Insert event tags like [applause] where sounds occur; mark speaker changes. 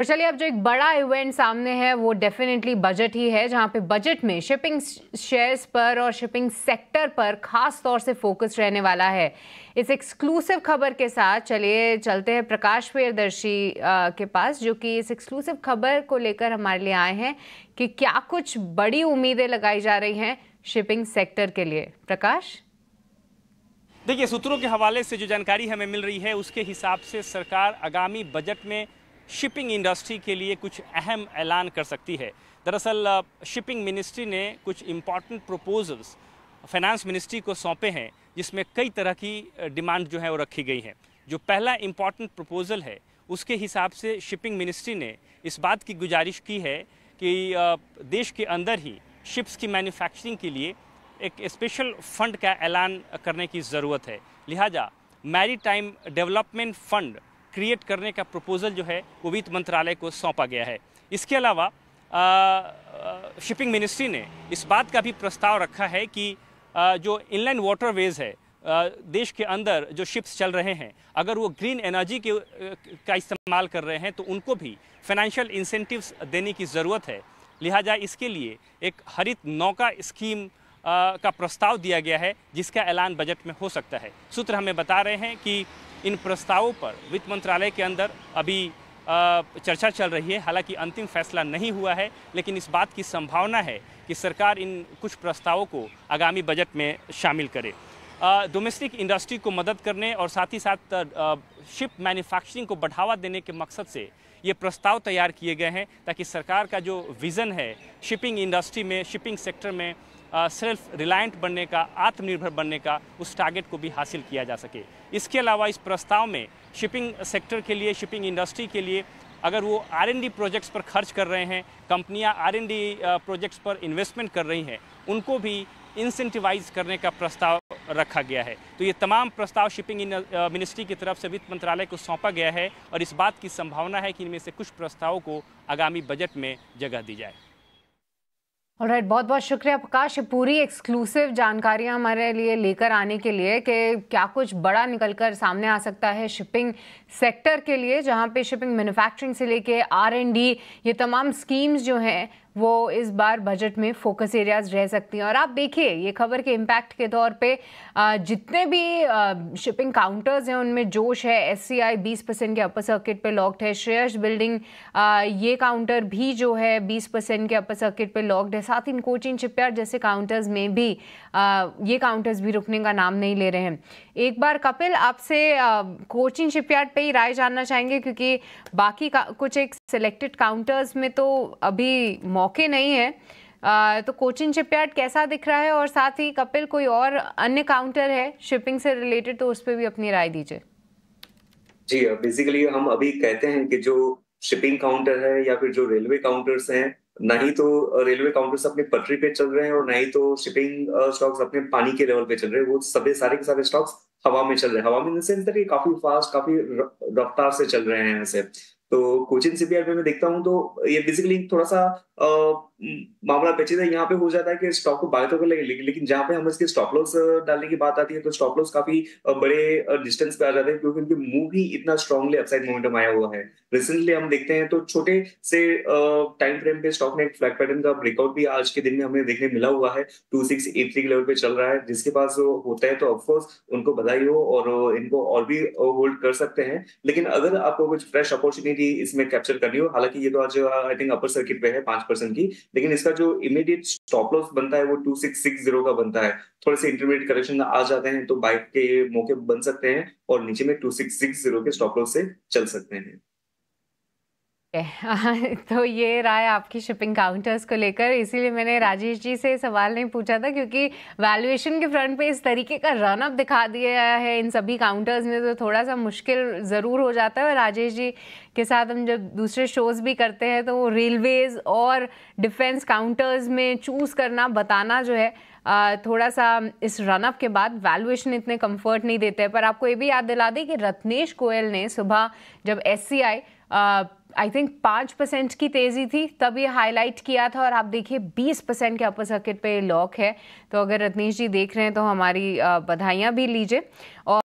Speaker 1: और तो चलिए अब जो एक बड़ा इवेंट सामने है वो डेफिनेटली बजट ही है जहां पे बजट में शिपिंग शेयर्स पर और शिपिंग सेक्टर पर खास तौर से फोकस रहने वाला है इस एक्सक्लूसिव खबर के साथ चलिए चलते हैं प्रकाश प्रियदर्शी के पास जो कि इस एक्सक्लूसिव खबर को लेकर हमारे लिए आए हैं कि क्या कुछ बड़ी उम्मीदें लगाई जा रही हैं शिपिंग सेक्टर के लिए प्रकाश
Speaker 2: देखिए सूत्रों के हवाले से जो जानकारी हमें मिल रही है उसके हिसाब से सरकार आगामी बजट में शिपिंग इंडस्ट्री के लिए कुछ अहम ऐलान कर सकती है दरअसल शिपिंग मिनिस्ट्री ने कुछ इम्पॉर्टेंट प्रपोजल्स फाइनेंस मिनिस्ट्री को सौंपे हैं जिसमें कई तरह की डिमांड जो है वो रखी गई हैं जो पहला इम्पॉर्टेंट प्रपोजल है उसके हिसाब से शिपिंग मिनिस्ट्री ने इस बात की गुजारिश की है कि देश के अंदर ही शिप्स की मैन्युफैक्चरिंग के लिए एक स्पेशल फंड का ऐलान करने की ज़रूरत है लिहाजा maritime development fund create करने का प्रपोजल जो है वो वित्त मंत्रालय को सौंपा गया है इसके अलावा शिपिंग मिनिस्ट्री ने इस बात का भी प्रस्ताव रखा है कि आ, जो इनलाइन वाटरवेज है आ, देश के अंदर जो शिप्स चल रहे हैं अगर वो ग्रीन एनर्जी के का इस्तेमाल कर रहे हैं तो उनको भी फाइनेंशियल इंसेंटिव्स देने की ज़रूरत है लिहाजा इसके लिए एक हरित नौका स्कीम आ, का प्रस्ताव दिया गया है जिसका ऐलान बजट में हो सकता है सूत्र हमें बता रहे हैं कि इन प्रस्तावों पर वित्त मंत्रालय के अंदर अभी चर्चा चल रही है हालांकि अंतिम फैसला नहीं हुआ है लेकिन इस बात की संभावना है कि सरकार इन कुछ प्रस्तावों को आगामी बजट में शामिल करे डोमेस्टिक इंडस्ट्री को मदद करने और साथ ही साथ शिप मैन्युफैक्चरिंग को बढ़ावा देने के मकसद से ये प्रस्ताव तैयार किए गए हैं ताकि सरकार का जो विज़न है शिपिंग इंडस्ट्री में शिपिंग सेक्टर में सेल्फ रिलायंट बनने का आत्मनिर्भर बनने का उस टारगेट को भी हासिल किया जा सके इसके अलावा इस प्रस्ताव में शिपिंग सेक्टर के लिए शिपिंग इंडस्ट्री के लिए अगर वो आर प्रोजेक्ट्स पर खर्च कर रहे हैं कंपनियां आर प्रोजेक्ट्स पर इन्वेस्टमेंट कर रही हैं उनको भी इंसेंटिवाइज करने का प्रस्ताव रखा गया है तो ये तमाम प्रस्ताव शिपिंग मिनिस्ट्री की तरफ से वित्त मंत्रालय को सौंपा गया है और इस बात की संभावना है कि इनमें से कुछ प्रस्तावों को आगामी बजट में जगह दी जाए
Speaker 1: और राइट बहुत बहुत शुक्रिया प्रकाश पूरी एक्सक्लूसिव जानकारियां हमारे लिए लेकर आने के लिए कि क्या कुछ बड़ा निकल कर सामने आ सकता है शिपिंग सेक्टर के लिए जहां पे शिपिंग मैन्युफैक्चरिंग से लेके आर एंड डी ये तमाम स्कीम्स जो हैं वो इस बार बजट में फोकस एरियाज रह सकती हैं और आप देखिए ये खबर के इम्पैक्ट के तौर पे जितने भी शिपिंग काउंटर्स हैं उनमें जोश है एस सी आई बीस परसेंट के अपर सर्किट पे लॉक्ड है श्रेयस बिल्डिंग ये काउंटर भी जो है बीस परसेंट के अपर सर्किट पे लॉक्ड है साथ ही कोचिंग शिपयार्ड जैसे काउंटर्स में भी ये काउंटर्स भी रुकने का नाम नहीं ले रहे हैं एक बार कपिल आपसे कोचिंग शिपयार्ड पर ही राय जानना चाहेंगे क्योंकि बाकी कुछ एक सिलेक्टेड काउंटर्स में तो अभी मौके नहीं है तो कोचिन शिपयार्ड कैसा दिख रहा है और साथ ही कपिल कोई और अन्य काउंटर है शिपिंग से रिलेटेड तो उस पर भी अपनी राय दीजिए
Speaker 3: जी बेसिकली हम अभी कहते हैं कि जो शिपिंग काउंटर है या फिर जो रेलवे काउंटर्स हैं ना ही तो रेलवे काउंटर्स अपने पटरी पे चल रहे हैं और ना ही तो शिपिंग स्टॉक्स अपने पानी के लेवल पे चल रहे हैं वो सभी सारे के सारे स्टॉक्स हवा में चल रहे हैं हवा में काफी फास्ट काफी रफ्तार से चल रहे हैं ऐसे तो कोचिंग सीपीआर में मैं देखता हूँ तो ये बेसिकली थोड़ा सा मामला पेचीदा यहाँ पे हो जाता है कि स्टॉक को बाय तो कर लेंगे लेकिन, लेकिन जहाँ पे हम इसके स्टॉप लॉस डालने की बात आती है तो स्टॉप लॉस काफी बड़े डिस्टेंस पे आ जाते हैं क्योंकि उनके मूव ही इतना स्ट्रॉन्गली अपसाइड मोमेंटम आया हुआ है रिसेंटली हम देखते हैं तो छोटे से टाइम फ्रेम पे स्टॉक ने एक फ्लैग पैटर्न का ब्रेकआउट भी आज के दिन में हमें देखने मिला हुआ है टू सिक्स एट थ्री के लेवल पे चल रहा है जिसके पास होता है तो ऑफकोर्स उनको बधाई हो और इनको और भी होल्ड कर सकते हैं लेकिन अगर आपको कुछ फ्रेश अपॉर्चुनिटी इसमें कैप्चर करनी हो हालांकि ये तो आज आई थिंक अपर सर्किट पे है पांच परसेंट की लेकिन इसका जो इमीडिएट स्टॉप लॉस बनता है वो टू सिक्स सिक्स जीरो का बनता है थोड़े से इंटरमीडिएट करेक्शन आ जाते हैं तो बाइक के मौके बन सकते हैं और नीचे में टू सिक्स सिक्स जीरो के स्टॉप लॉस से चल सकते हैं
Speaker 1: [laughs] तो ये राय आपकी शिपिंग काउंटर्स को लेकर इसीलिए मैंने राजेश जी से सवाल नहीं पूछा था क्योंकि वैल्यूएशन के फ्रंट पे इस तरीके का रनअप दिखा दिया है इन सभी काउंटर्स में तो थोड़ा सा मुश्किल ज़रूर हो जाता है और राजेश जी के साथ हम जब दूसरे शोज़ भी करते हैं तो वो रेलवेज़ और डिफेंस काउंटर्स में चूज़ करना बताना जो है थोड़ा सा इस रनअप के बाद वैल्यूएशन इतने कंफर्ट नहीं देते पर आपको ये भी याद दिला दें कि रत्नेश गोयल ने सुबह जब एस आई थिंक पाँच परसेंट की तेज़ी थी तब ये हाईलाइट किया था और आप देखिए बीस परसेंट के अपर सर्किट पे लॉक है तो अगर रत्नीश जी देख रहे हैं तो हमारी बधाइयाँ भी लीजिए और